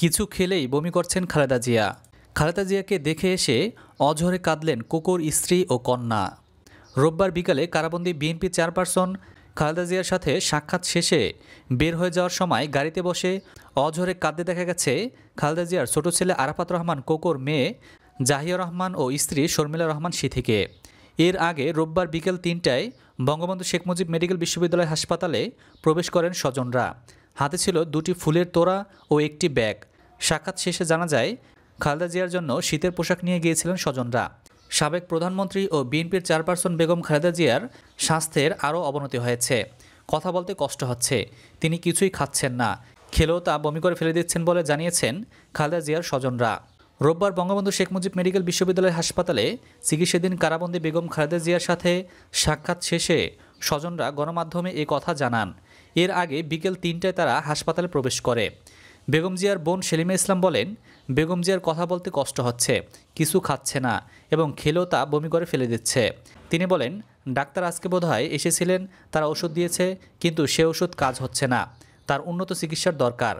কিছু খেলেই বমি করছেন খালেদা জিয়া খালেদা জিয়াকে দেখে এসে অঝরে কাঁদলেন কুকুর স্ত্রী ও কন্যা রোববার বিকালে কারাবন্দী বিএনপি চেয়ারপারসন খালেদা জিয়ার সাথে সাক্ষাৎ শেষে বের হয়ে যাওয়ার সময় গাড়িতে বসে অঝরে কাঁদতে দেখা গেছে খালেদা জিয়ার ছোট ছেলে আরাফাত রহমান কোকোর মেয়ে জাহিয়া রহমান ও স্ত্রী শর্মিলা রহমান সিথিকে এর আগে রোববার বিকেল তিনটায় বঙ্গবন্ধু শেখ মুজিব মেডিকেল বিশ্ববিদ্যালয় হাসপাতালে প্রবেশ করেন স্বজনরা হাতে ছিল দুটি ফুলের তোড়া ও একটি ব্যাগ সাক্ষাৎ শেষে জানা যায় খালেদা জিয়ার জন্য শীতের পোশাক নিয়ে গিয়েছিলেন স্বজনরা সাবেক প্রধানমন্ত্রী ও বিএনপির চেয়ারপারসন বেগম খালেদা জিয়ার স্বাস্থ্যের আরও অবনতি হয়েছে কথা বলতে কষ্ট হচ্ছে তিনি কিছুই খাচ্ছেন না খেলেও তা বমি করে ফেলে দিচ্ছেন বলে জানিয়েছেন খালেদা জিয়ার স্বজনরা রোববার বঙ্গবন্ধু শেখ মুজিব মেডিকেল বিশ্ববিদ্যালয় হাসপাতালে চিকিৎসাধীন কারাবন্দী বেগম খালেদা জিয়ার সাথে সাক্ষাৎ শেষে স্বজনরা গণমাধ্যমে এ কথা জানান এর আগে বিকেল তিনটায় তারা হাসপাতালে প্রবেশ করে বেগম জিয়ার বোন সেলিমা ইসলাম বলেন বেগম জিয়ার কথা বলতে কষ্ট হচ্ছে কিছু খাচ্ছে না এবং খেলেও তা বমি করে ফেলে দিচ্ছে তিনি বলেন ডাক্তার আজকে বোধহয় এসেছিলেন তারা ওষুধ দিয়েছে কিন্তু সে ওষুধ কাজ হচ্ছে না তার উন্নত চিকিৎসার দরকার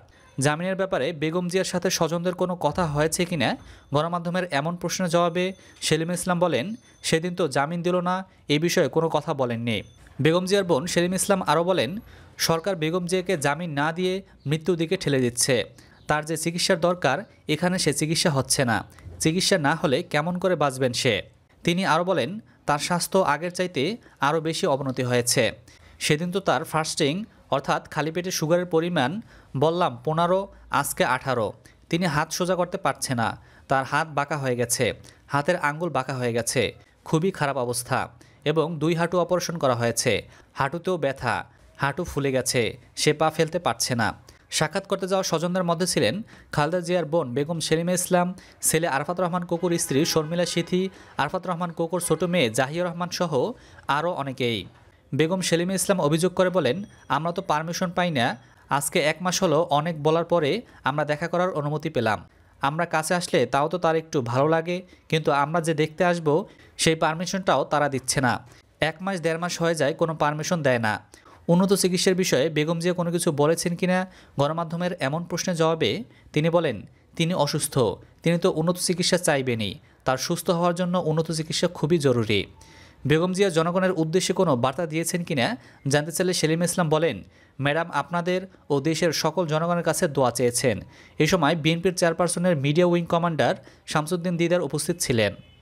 জামিনের ব্যাপারে বেগম জিয়ার সাথে স্বজনদের কোনো কথা হয়েছে কি না গণমাধ্যমের এমন প্রশ্নের জবাবে সেলিম ইসলাম বলেন সেদিন তো জামিন দিল না এ বিষয়ে কোনো কথা বলেননি বেগম জিয়ার বোন সেলিম ইসলাম আরও বলেন সরকার বেগম জিয়াকে জামিন না দিয়ে মৃত্যুর দিকে ঠেলে দিচ্ছে তার যে চিকিৎসার দরকার এখানে সে চিকিৎসা হচ্ছে না চিকিৎসা না হলে কেমন করে বাঁচবেন সে তিনি আরও বলেন তার স্বাস্থ্য আগের চাইতে আরও বেশি অবনতি হয়েছে সেদিন তো তার ফার্স্টিং অর্থাৎ খালি পেটে সুগারের পরিমাণ বললাম পনেরো আজকে আঠারো তিনি হাত সোজা করতে পারছে না তার হাত বাঁকা হয়ে গেছে হাতের আঙ্গুল বাঁকা হয়ে গেছে খুবই খারাপ অবস্থা এবং দুই হাঁটু অপারেশন করা হয়েছে হাঁটুতেও ব্যথা হাঁটু ফুলে গেছে সে পা ফেলতে পারছে না সাক্ষাৎ করতে যাওয়া স্বজনদের মধ্যে ছিলেন খালদা জিয়ার বোন বেগম সেলিমে ইসলাম ছেলে আরফাত রহমান কোকুর স্ত্রী শর্মিলা সিথি আরফাত রহমান কোকুর ছোট মেয়ে জাহিয়া রহমান সহ আরও অনেকেই বেগম সেলিমে ইসলাম অভিযোগ করে বলেন আমরা তো পারমিশন পাই না আজকে এক মাস হলো অনেক বলার পরে আমরা দেখা করার অনুমতি পেলাম আমরা কাছে আসলে তাও তো তার একটু ভালো লাগে কিন্তু আমরা যে দেখতে আসব সেই পারমিশনটাও তারা দিচ্ছে না এক মাস দেড় মাস হয়ে যায় কোনো পারমিশন দেয় না উন্নত চিকিৎসার বিষয়ে বেগম জিয়া কোনো কিছু বলেছেন কিনা গণমাধ্যমের এমন প্রশ্নের জবাবে তিনি বলেন তিনি অসুস্থ তিনি তো উন্নত চিকিৎসা চাইবেনই তার সুস্থ হওয়ার জন্য উন্নত চিকিৎসা খুবই জরুরি বেগম জিয়া জনগণের উদ্দেশ্যে কোনো বার্তা দিয়েছেন কিনা জানতে চাইলে সেলিম ইসলাম বলেন ম্যাডাম আপনাদের ও দেশের সকল জনগণের কাছে দোয়া চেয়েছেন এ সময় বিএনপির চেয়ারপারসনের media wing commander Shamsuddin Didar উপস্থিত ছিলেন